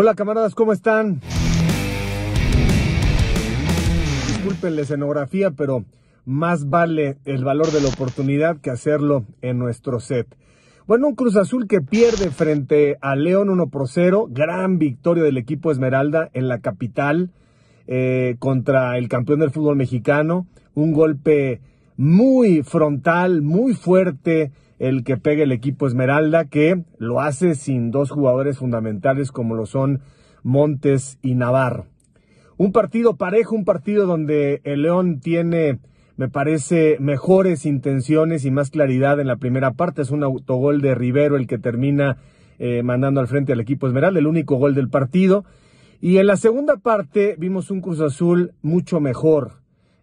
Hola camaradas, ¿cómo están? Disculpen la escenografía, pero más vale el valor de la oportunidad que hacerlo en nuestro set. Bueno, un Cruz Azul que pierde frente a León 1 0. Gran victoria del equipo Esmeralda en la capital eh, contra el campeón del fútbol mexicano. Un golpe muy frontal, muy fuerte, el que pegue el equipo Esmeralda, que lo hace sin dos jugadores fundamentales como lo son Montes y Navarro. Un partido parejo, un partido donde el León tiene, me parece, mejores intenciones y más claridad en la primera parte. Es un autogol de Rivero el que termina eh, mandando al frente al equipo Esmeralda, el único gol del partido. Y en la segunda parte vimos un Cruz Azul mucho mejor.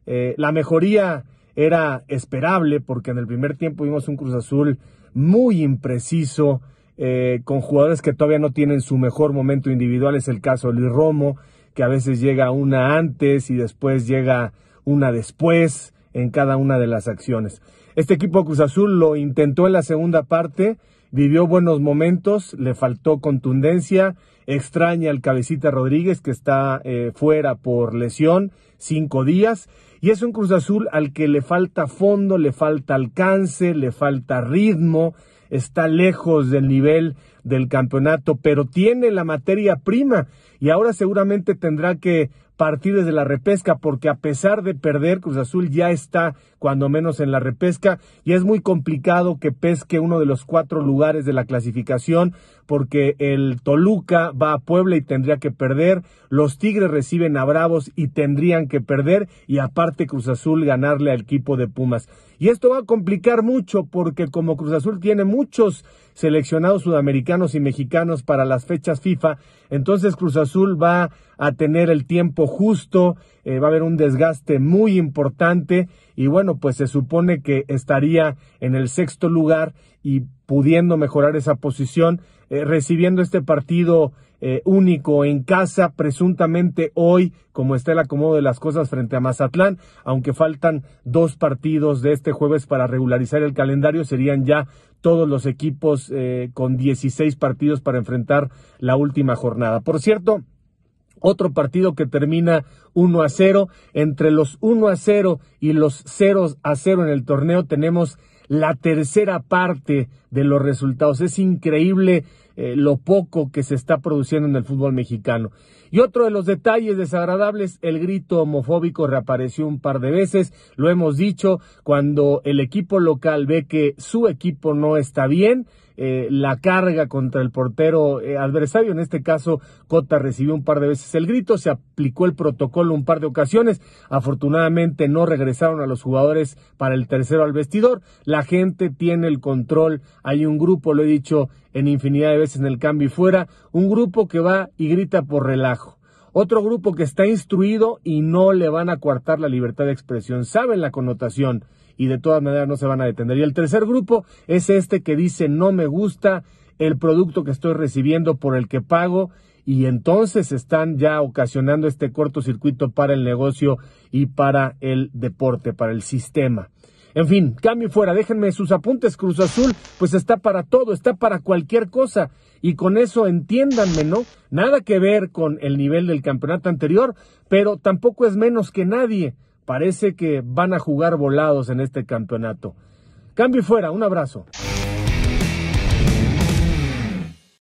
Eh, la mejoría era esperable porque en el primer tiempo vimos un Cruz Azul muy impreciso, eh, con jugadores que todavía no tienen su mejor momento individual, es el caso de Luis Romo, que a veces llega una antes y después llega una después en cada una de las acciones. Este equipo Cruz Azul lo intentó en la segunda parte, vivió buenos momentos, le faltó contundencia, extraña el cabecita Rodríguez que está eh, fuera por lesión, cinco días, y es un Cruz Azul al que le falta fondo, le falta alcance, le falta ritmo, está lejos del nivel del campeonato, pero tiene la materia prima y ahora seguramente tendrá que partir desde la repesca, porque a pesar de perder, Cruz Azul ya está cuando menos en la repesca y es muy complicado que pesque uno de los cuatro lugares de la clasificación, porque el Toluca va a Puebla y tendría que perder, los Tigres reciben a Bravos y tendrían que perder y aparte Cruz Azul ganarle al equipo de Pumas. Y esto va a complicar mucho porque como Cruz Azul tiene muchos seleccionados sudamericanos, y mexicanos para las fechas FIFA. Entonces Cruz Azul va a tener el tiempo justo, eh, va a haber un desgaste muy importante y bueno, pues se supone que estaría en el sexto lugar y pudiendo mejorar esa posición eh, recibiendo este partido eh, único en casa, presuntamente hoy, como está el acomodo de las cosas frente a Mazatlán, aunque faltan dos partidos de este jueves para regularizar el calendario, serían ya todos los equipos eh, con 16 partidos para enfrentar la última jornada. Por cierto, otro partido que termina 1 a 0. Entre los 1 a 0 y los 0 a 0 en el torneo tenemos la tercera parte de los resultados. Es increíble eh, lo poco que se está produciendo en el fútbol mexicano. Y otro de los detalles desagradables, el grito homofóbico reapareció un par de veces, lo hemos dicho, cuando el equipo local ve que su equipo no está bien, eh, la carga contra el portero eh, adversario. En este caso, Cota recibió un par de veces el grito, se aplicó el protocolo un par de ocasiones. Afortunadamente no regresaron a los jugadores para el tercero al vestidor. La gente tiene el control. Hay un grupo, lo he dicho, en infinidad de veces en el cambio y fuera, un grupo que va y grita por relajo, otro grupo que está instruido y no le van a coartar la libertad de expresión, saben la connotación y de todas maneras no se van a detener. Y el tercer grupo es este que dice no me gusta el producto que estoy recibiendo por el que pago y entonces están ya ocasionando este cortocircuito para el negocio y para el deporte, para el sistema. En fin, cambio fuera, déjenme sus apuntes, Cruz Azul, pues está para todo, está para cualquier cosa. Y con eso entiéndanme, ¿no? Nada que ver con el nivel del campeonato anterior, pero tampoco es menos que nadie. Parece que van a jugar volados en este campeonato. Cambio fuera, un abrazo.